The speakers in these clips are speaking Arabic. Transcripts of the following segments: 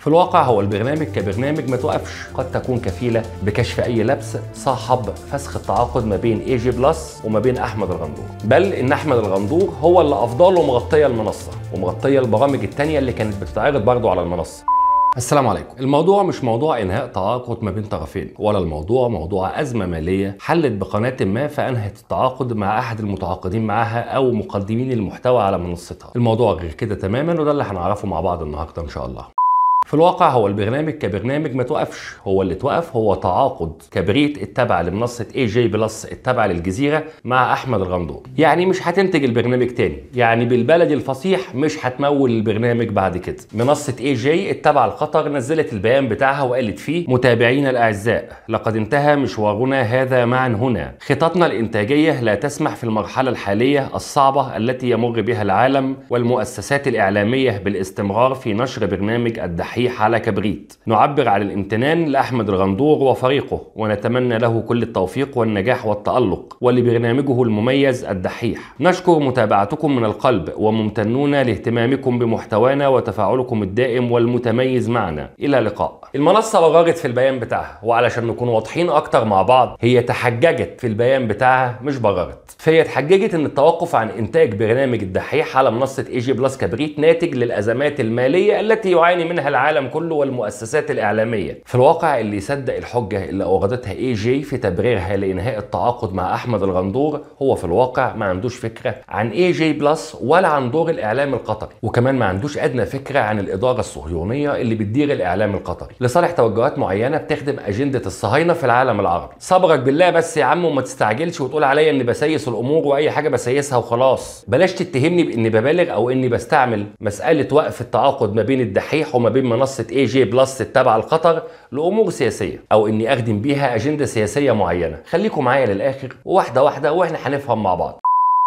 في الواقع هو البرنامج كبرنامج ما توقفش قد تكون كفيلة بكشف أي لبس صاحب فسخ التعاقد ما بين اي جي بلس وما بين أحمد الغندور بل إن أحمد الغندور هو اللي أفضله مغطية المنصة ومغطية البرامج التانية اللي كانت بتتعرض برضه على المنصة السلام عليكم الموضوع مش موضوع انهاء تعاقد ما بين طرفين ولا الموضوع موضوع ازمه ماليه حلت بقناه ما فانهت التعاقد مع احد المتعاقدين معها او مقدمين المحتوى على منصتها الموضوع غير كده تماما وده اللي هنعرفه مع بعض النهارده ان شاء الله في الواقع هو البرنامج كبرنامج ما توقفش هو اللي توقف هو تعاقد كبريت التابع لمنصه اي جي بلس التابعه للجزيره مع احمد الغندور يعني مش هتنتج البرنامج تاني يعني بالبلد الفصيح مش هتمول البرنامج بعد كده منصه اي جي التابعه لقطر نزلت البيان بتاعها وقالت فيه متابعينا الاعزاء لقد انتهى مشوارنا هذا معا هنا خططنا الانتاجيه لا تسمح في المرحله الحاليه الصعبه التي يمر بها العالم والمؤسسات الاعلاميه بالاستمرار في نشر برنامج الدحيح الصحيح على كبريت نعبر على الامتنان لأحمد الغندور وفريقه ونتمنى له كل التوفيق والنجاح والتألق ولبرنامجه المميز الدحيح نشكر متابعتكم من القلب وممتنون لاهتمامكم بمحتوانا وتفاعلكم الدائم والمتميز معنا إلى لقاء المنصة لغرت في البيان بتاعها وعلشان نكون واضحين أكتر مع بعض هي تحججت في البيان بتاعها مش بررت فهي تحججت ان التوقف عن انتاج برنامج الدحيح على منصة اي جي بلس كبريت ناتج للأزمات المالية التي يعاني منها العالم العالم كله والمؤسسات الإعلامية في الواقع اللي يصدق الحجة اللي أوردتها إي جي في تبريرها لإنهاء التعاقد مع أحمد الغندور هو في الواقع ما عندوش فكرة عن إي جي بلس ولا عن دور الإعلام القطري وكمان ما عندوش أدنى فكرة عن الإدارة الصهيونية اللي بتدير الإعلام القطري لصالح توجهات معينة بتخدم أجندة الصهاينة في العالم العربي صبرك بالله بس يا عم وما تستعجلش وتقول عليا إني بسيس الأمور وأي حاجة بسيسها وخلاص بلاش تتهمني بإني ببالغ أو إني بستعمل مسألة وقف التعاقد ما بين الدحيح وما بين منصة اي جي بلس التابعة لقطر لأمور سياسية أو إني أخدم بيها أجندة سياسية معينة خليكم معايا للآخر وواحدة واحدة وإحنا هنفهم مع بعض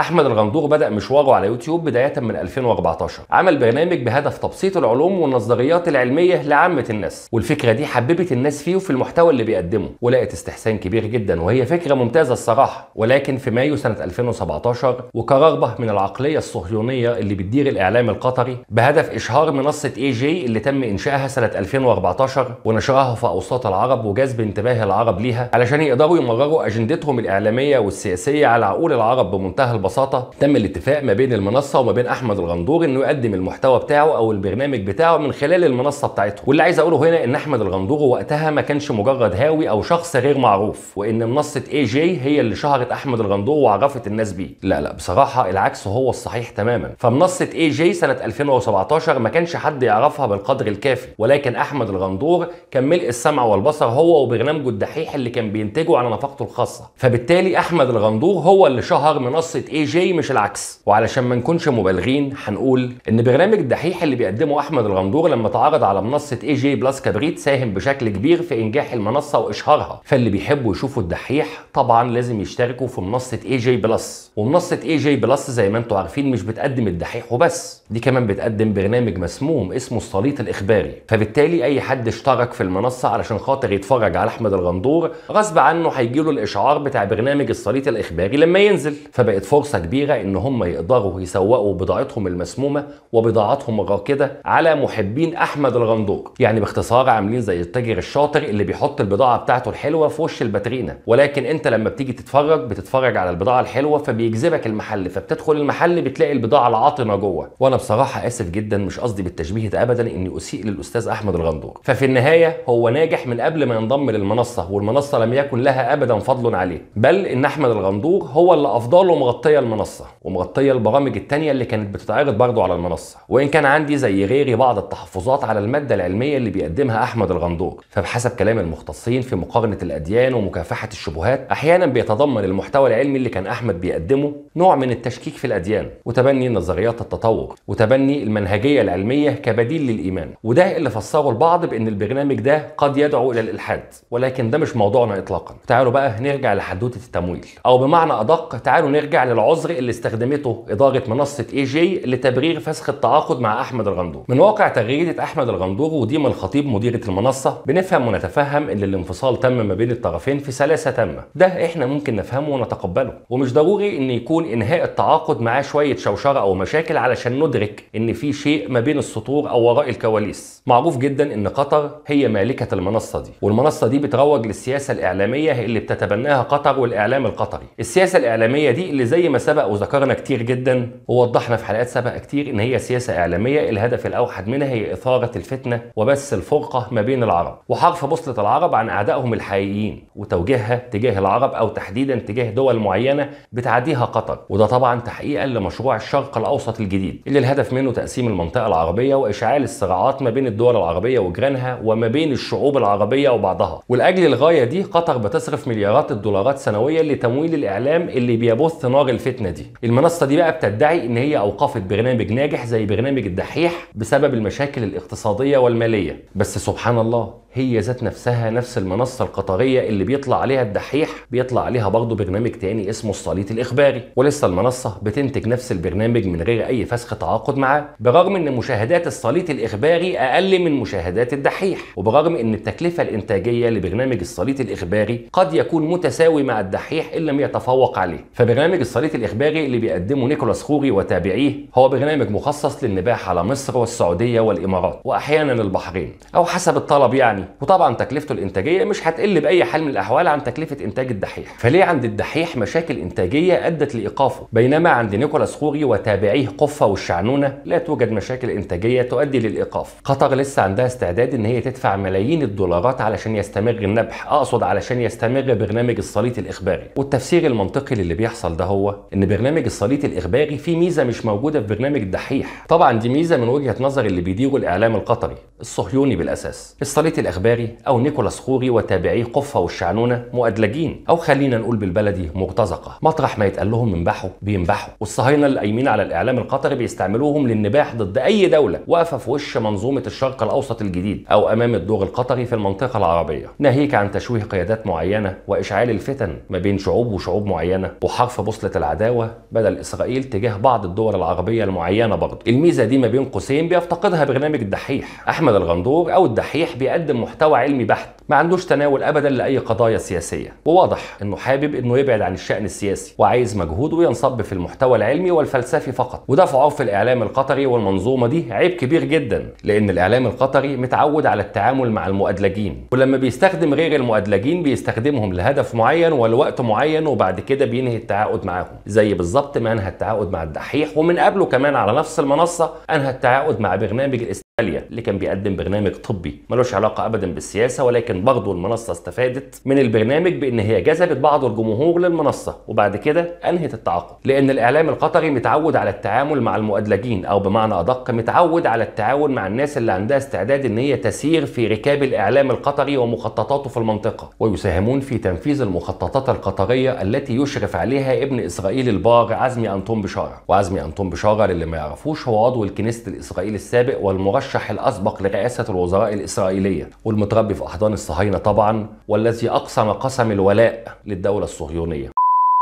احمد الغندور بدا مشواره على يوتيوب بدايه من 2014 عمل برنامج بهدف تبسيط العلوم والنظريات العلميه لعامه الناس والفكره دي حببت الناس فيه وفي المحتوى اللي بيقدمه ولقت استحسان كبير جدا وهي فكره ممتازه الصراحه ولكن في مايو سنه 2017 وكرغبه من العقليه الصهيونيه اللي بتدير الاعلام القطري بهدف اشهار منصه اي جي اللي تم انشائها سنه 2014 ونشرها في اوساط العرب وجذب انتباه العرب ليها علشان يقدروا يمرروا اجندتهم الاعلاميه والسياسيه على عقول العرب بمنتهى ببساطه تم الاتفاق ما بين المنصه وما بين احمد الغندور انه يقدم المحتوى بتاعه او البرنامج بتاعه من خلال المنصه بتاعته واللي عايز اقوله هنا ان احمد الغندور وقتها ما كانش مجرد هاوي او شخص غير معروف وان منصه اي جي هي اللي شهرت احمد الغندور وعرفت الناس بيه لا لا بصراحه العكس هو الصحيح تماما فمنصه اي جي سنه 2017 ما كانش حد يعرفها بالقدر الكافي ولكن احمد الغندور كان ملء السمع والبصر هو وبرنامجه الدحيح اللي كان بينتجه على نفقته الخاصه فبالتالي احمد الغندور هو اللي شهر منصه الاي جي مش العكس وعلشان ما نكونش مبالغين هنقول ان برنامج الدحيح اللي بيقدمه احمد الغندور لما اتعرض على منصه اي جي بلس كبريت ساهم بشكل كبير في انجاح المنصه واشهارها فاللي بيحبوا يشوفوا الدحيح طبعا لازم يشتركوا في منصه اي جي بلس ومنصه اي جي بلس زي ما انتم عارفين مش بتقدم الدحيح وبس دي كمان بتقدم برنامج مسموم اسمه الصليط الاخباري فبالتالي اي حد اشترك في المنصه علشان خاطر يتفرج على احمد الغندور غصب عنه هيجيله الاشعار بتاع برنامج الصليط الاخباري لما ينزل فبقت فرصه فرصة كبيرة ان هم يقدروا يسوقوا بضاعتهم المسمومة وبضاعتهم الراكدة على محبين احمد الغندور يعني باختصار عاملين زي التاجر الشاطر اللي بيحط البضاعة بتاعته الحلوة في وش الباترينا ولكن انت لما بتيجي تتفرج بتتفرج على البضاعة الحلوة فبيجذبك المحل فبتدخل المحل بتلاقي البضاعة العاطنة جوه وانا بصراحة اسف جدا مش قصدي بالتشبيه ده ابدا اني اسيء للاستاذ احمد الغندور ففي النهاية هو ناجح من قبل ما ينضم للمنصة والمنصة لم يكن لها ابدا فضل عليه بل ان احمد الغندور هو اللي أفضله مغطية مغطيه المنصه ومغطيه البرامج الثانيه اللي كانت بتتعرض برضه على المنصه وان كان عندي زي غيري بعض التحفظات على الماده العلميه اللي بيقدمها احمد الغندور فبحسب كلام المختصين في مقارنه الاديان ومكافحه الشبهات احيانا بيتضمن المحتوى العلمي اللي كان احمد بيقدمه نوع من التشكيك في الاديان وتبني نظريات التطور وتبني المنهجيه العلميه كبديل للايمان وده اللي فسره البعض بان البرنامج ده قد يدعو الى الالحاد ولكن ده مش موضوعنا اطلاقا تعالوا بقى نرجع لحدوته التمويل او بمعنى ادق تعالوا نرجع للعمر العذر اللي استخدمته إدارة منصة اي جي لتبرير فسخ التعاقد مع أحمد الغندور من واقع تغريدة أحمد الغندور وديما الخطيب مديرة المنصة بنفهم ونتفهم إن الانفصال تم ما بين الطرفين في سلاسة تامة ده إحنا ممكن نفهمه ونتقبله ومش ضروري إن يكون إنهاء التعاقد معاه شوية شوشرة أو مشاكل علشان ندرك إن في شيء ما بين السطور أو وراء الكواليس معروف جدا إن قطر هي مالكة المنصة دي والمنصة دي بتروج للسياسة الإعلامية اللي بتتبناها قطر والإعلام القطري السياسة الإعلامية دي اللي زي ما ما سبق وذكرنا كتير جدا ووضحنا في حلقات سابقه كتير ان هي سياسه اعلاميه الهدف الاوحد منها هي اثاره الفتنه وبث الفرقه ما بين العرب وحرف بوصله العرب عن اعدائهم الحقيقيين وتوجيهها تجاه العرب او تحديدا تجاه دول معينه بتعاديها قطر وده طبعا تحقيقا لمشروع الشرق الاوسط الجديد اللي الهدف منه تقسيم المنطقه العربيه واشعال الصراعات ما بين الدول العربيه وجيرانها وما بين الشعوب العربيه وبعضها ولاجل الغايه دي قطر بتصرف مليارات الدولارات سنويا لتمويل الاعلام اللي بيبث نار الفتنه دي المنصه دي بقى بتدعي ان هي اوقفت برنامج ناجح زي برنامج الدحيح بسبب المشاكل الاقتصاديه والماليه بس سبحان الله هي ذات نفسها نفس المنصه القطريه اللي بيطلع عليها الدحيح بيطلع عليها برضه برنامج تاني اسمه الصليط الاخباري ولسه المنصه بتنتج نفس البرنامج من غير اي فسخ تعاقد معاه برغم ان مشاهدات الصليط الاخباري اقل من مشاهدات الدحيح وبرغم ان التكلفه الانتاجيه لبرنامج الصليط الاخباري قد يكون متساوي مع الدحيح ان لم يتفوق عليه فبرنامج الصليط الاخباري اللي بيقدمه نيكولاس خوري وتابعيه هو برنامج مخصص للنباح على مصر والسعوديه والامارات واحيانا البحرين او حسب الطلب يعني وطبعا تكلفته الانتاجيه مش هتقل باي حال من الاحوال عن تكلفه انتاج الدحيح فليه عند الدحيح مشاكل انتاجيه ادت لايقافه بينما عند نيكولاس خوري وتابعيه قفه والشعنونه لا توجد مشاكل انتاجيه تؤدي للايقاف قطر لسه عندها استعداد ان هي تدفع ملايين الدولارات علشان يستمر النبح اقصد علشان يستمر برنامج الصليط الاخباري والتفسير المنطقي للي بيحصل ده هو ان برنامج الصليط الاخباري فيه ميزه مش موجوده في برنامج الدحيح طبعا دي ميزه من وجهه نظر اللي بيديروا الاعلام القطري الصهيوني بالاساس الصليط الاخباري الإخباري أو نيكولاس خوري وتابعيه قفة والشعنونة مؤدلجين أو خلينا نقول بالبلدي مرتزقة مطرح ما يتقال لهم منبحوا بينبحوا والصهاينة اللي قايمين على الإعلام القطري بيستعملوهم للنباح ضد أي دولة واقفة في وش منظومة الشرق الأوسط الجديد أو أمام الدور القطري في المنطقة العربية ناهيك عن تشويه قيادات معينة وإشعال الفتن ما بين شعوب وشعوب معينة وحرف بوصلة العداوة بدل إسرائيل تجاه بعض الدول العربية المعينة برضه الميزة دي ما بين قوسين بيفتقدها برنامج الدحيح أحمد الغندور أو الدحيح بيقدم محتوى علمي بحت ما عندوش تناول ابدا لاي قضايا سياسيه وواضح انه حابب انه يبعد عن الشان السياسي وعايز مجهوده ينصب في المحتوى العلمي والفلسفي فقط وده في عرف الاعلام القطري والمنظومه دي عيب كبير جدا لان الاعلام القطري متعود على التعامل مع المؤدلجين ولما بيستخدم غير المؤدلجين بيستخدمهم لهدف معين ولوقت معين وبعد كده بينهي التعاقد معاهم زي بالظبط ما انهى التعاقد مع الدحيح ومن قبله كمان على نفس المنصه انهى التعاقد مع برنامج اللي كان بيقدم برنامج طبي ملوش علاقة أبدا بالسياسة ولكن برضه المنصة استفادت من البرنامج بإن هي جذبت بعض الجمهور للمنصة وبعد كده أنهت التعاقد لأن الإعلام القطري متعود على التعامل مع المؤدلجين أو بمعنى أدق متعود على التعاون مع الناس اللي عندها استعداد إن هي تسير في ركاب الإعلام القطري ومخططاته في المنطقة ويساهمون في تنفيذ المخططات القطرية التي يشرف عليها ابن إسرائيل البار عزمي أنطون بشارة وعزمي أنطون بشارة للي ما يعرفوش هو عضو الكنيسة الإسرائيلي السابق والمرشح المرشح الأسبق لرئاسة الوزراء الإسرائيلية والمتربي في أحضان الصهاينة طبعا والذي أقسم قسم الولاء للدولة الصهيونية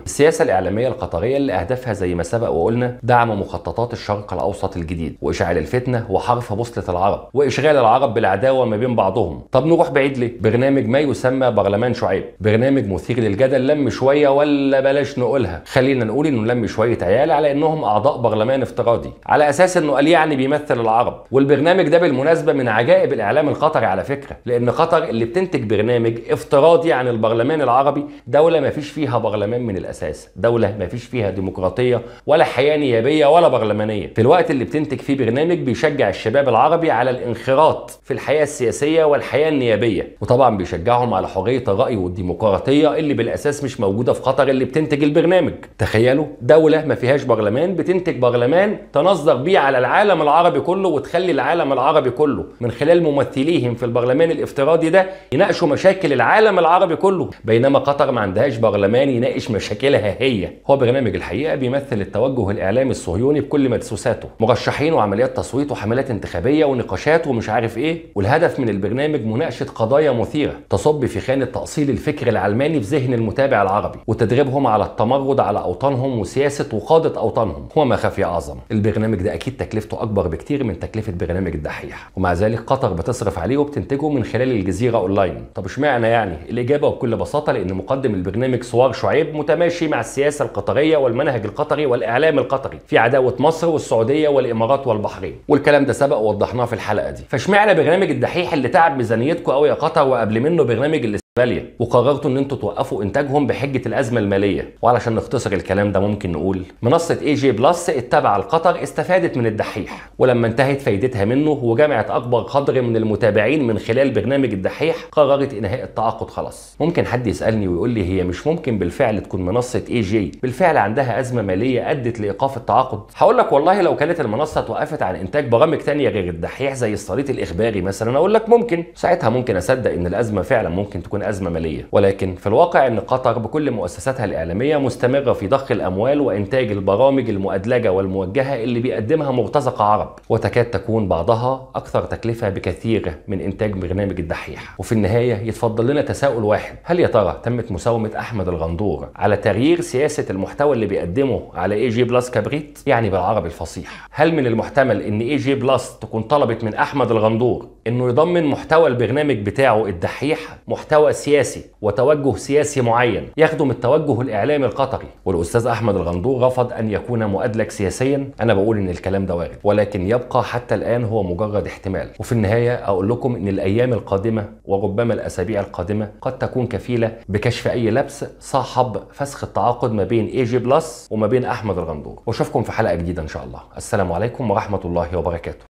السياسة الإعلامية القطرية اللي أهدافها زي ما سبق وقلنا دعم مخططات الشرق الأوسط الجديد وإشعال الفتنة وحرف بوصلة العرب وإشغال العرب بالعداوة ما بين بعضهم طب نروح بعيد ليه؟ برنامج ما يسمى برلمان شعيب برنامج مثير للجدل لم شوية ولا بلاش نقولها خلينا نقول إنه لم شوية عيال على إنهم أعضاء برلمان افتراضي على أساس إنه قال يعني بيمثل العرب والبرنامج ده بالمناسبة من عجائب الإعلام القطري على فكرة لأن قطر اللي بتنتج برنامج افتراضي عن البرلمان العربي دولة ما فيش فيها برلمان من الأساس الاساس دوله ما فيش فيها ديمقراطيه ولا حياه نيابيه ولا برلمانيه في الوقت اللي بتنتج فيه برنامج بيشجع الشباب العربي على الانخراط في الحياه السياسيه والحياه النيابيه وطبعا بيشجعهم على حريه الراي والديمقراطيه اللي بالاساس مش موجوده في قطر اللي بتنتج البرنامج تخيلوا دوله ما فيهاش برلمان بتنتج برلمان تنظر بيه على العالم العربي كله وتخلي العالم العربي كله من خلال ممثليهم في البرلمان الافتراضي ده يناقشوا مشاكل العالم العربي كله بينما قطر ما عندهاش برلمان يناقش مشاكل مشاكلها هي هو برنامج الحقيقه بيمثل التوجه الاعلامي الصهيوني بكل مدسوساته مرشحين وعمليات تصويت وحملات انتخابيه ونقاشات ومش عارف ايه والهدف من البرنامج مناقشه قضايا مثيره تصب في خانه تاصيل الفكر العلماني في ذهن المتابع العربي وتدريبهم على التمرد على اوطانهم وسياسه وقاده اوطانهم وما خفي اعظم البرنامج ده اكيد تكلفته اكبر بكتير من تكلفه برنامج الدحيح ومع ذلك قطر بتصرف عليه وبتنتجه من خلال الجزيره اونلاين طب اشمعنى يعني الاجابه بكل بساطه لان مقدم البرنامج صوار شعيب متمام ماشي مع السياسه القطريه والمنهج القطري والاعلام القطري في عداوه مصر والسعوديه والامارات والبحرين والكلام ده سبق ووضحناه في الحلقه دي فاشمعنى برنامج الدحيح اللي تعب ميزانيتكم قوي يا قطر وقبل منه برنامج غاليه وقررتوا ان انتوا توقفوا انتاجهم بحجه الازمه الماليه وعلشان نختصر الكلام ده ممكن نقول منصه اي جي بلس التابعه لقطر استفادت من الدحيح ولما انتهت فايدتها منه وجمعت اكبر قدر من المتابعين من خلال برنامج الدحيح قررت انهاء التعاقد خلاص ممكن حد يسالني ويقول لي هي مش ممكن بالفعل تكون منصه اي جي بالفعل عندها ازمه ماليه ادت لايقاف التعاقد هقول لك والله لو كانت المنصه توقفت عن انتاج برامج ثانيه غير الدحيح زي الصليط الاخباري مثلا اقول لك ممكن ساعتها ممكن اصدق ان الازمه فعلا ممكن تكون أزمة مالية ولكن في الواقع أن قطر بكل مؤسساتها الإعلامية مستمرة في ضخ الأموال وإنتاج البرامج المؤدلجة والموجهة اللي بيقدمها مرتزقة عرب وتكاد تكون بعضها أكثر تكلفة بكثير من إنتاج برنامج الدحيح وفي النهاية يتفضل لنا تساؤل واحد هل يا ترى تمت مساومة أحمد الغندور على تغيير سياسة المحتوى اللي بيقدمه على اي جي بلس كبريت يعني بالعربي الفصيح هل من المحتمل ان اي جي بلس تكون طلبت من احمد الغندور انه يضمن محتوى البرنامج بتاعه الدحيح محتوى سياسي وتوجه سياسي معين يخدم التوجه الاعلامي القطري والاستاذ احمد الغندور رفض ان يكون مؤدلك سياسيا انا بقول ان الكلام ده وارد ولكن يبقى حتى الان هو مجرد احتمال وفي النهايه اقول لكم ان الايام القادمه وربما الاسابيع القادمه قد تكون كفيله بكشف اي لبس صاحب فسخ التعاقد ما بين اي جي بلس وما بين احمد الغندور واشوفكم في حلقه جديده ان شاء الله السلام عليكم ورحمه الله وبركاته